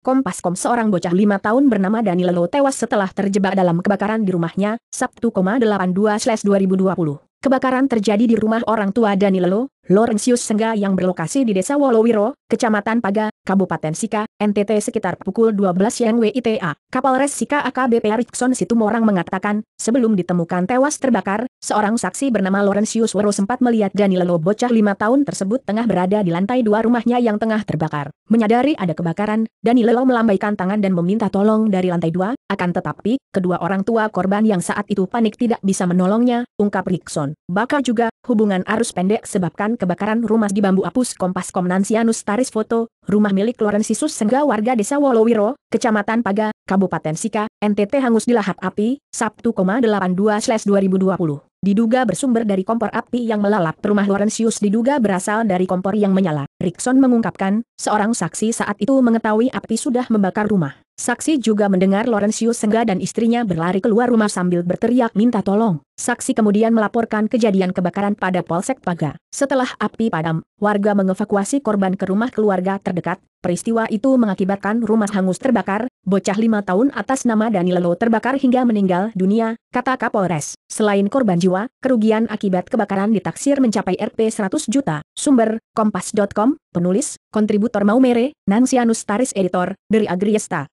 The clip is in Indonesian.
Kompas.com seorang bocah lima tahun bernama Dani Lelo tewas setelah terjebak dalam kebakaran di rumahnya, Sabtu, 82-2020. Kebakaran terjadi di rumah orang tua Dani Lelo, Lorenzius Sengga yang berlokasi di Desa Wolowiro, Kecamatan Paga, Kabupaten Sika, NTT sekitar pukul 12 yang WITA, Kapolres Sika AKBP situ Situmorang mengatakan, sebelum ditemukan tewas terbakar, seorang saksi bernama Laurentius Wero sempat melihat Danilo bocah lima tahun tersebut tengah berada di lantai dua rumahnya yang tengah terbakar. Menyadari ada kebakaran, Danilo melambaikan tangan dan meminta tolong dari lantai dua, akan tetapi, kedua orang tua korban yang saat itu panik tidak bisa menolongnya, ungkap Rickson. Bakal juga, hubungan arus pendek sebabkan kebakaran rumah di Bambu Apus Kompas Komnansianus Taris Foto, rumah rumah milik Lorensisus Sengga warga desa Wolowiro, Kecamatan Paga, Kabupaten Sika, NTT hangus dilahap api, Sabtu 82-2020. Diduga bersumber dari kompor api yang melalap rumah Lorensius diduga berasal dari kompor yang menyala. Rickson mengungkapkan, seorang saksi saat itu mengetahui api sudah membakar rumah. Saksi juga mendengar Lorenzius Sengga dan istrinya berlari keluar rumah sambil berteriak minta tolong. Saksi kemudian melaporkan kejadian kebakaran pada Polsek Paga. Setelah api padam, warga mengevakuasi korban ke rumah keluarga terdekat. Peristiwa itu mengakibatkan rumah hangus terbakar, bocah lima tahun atas nama Dani Lelo terbakar hingga meninggal dunia, kata Kapolres. Selain korban jiwa, kerugian akibat kebakaran ditaksir mencapai Rp 100 juta. Sumber, Kompas.com, penulis, kontributor Maumere, Nansianus Taris Editor, dari Agriesta.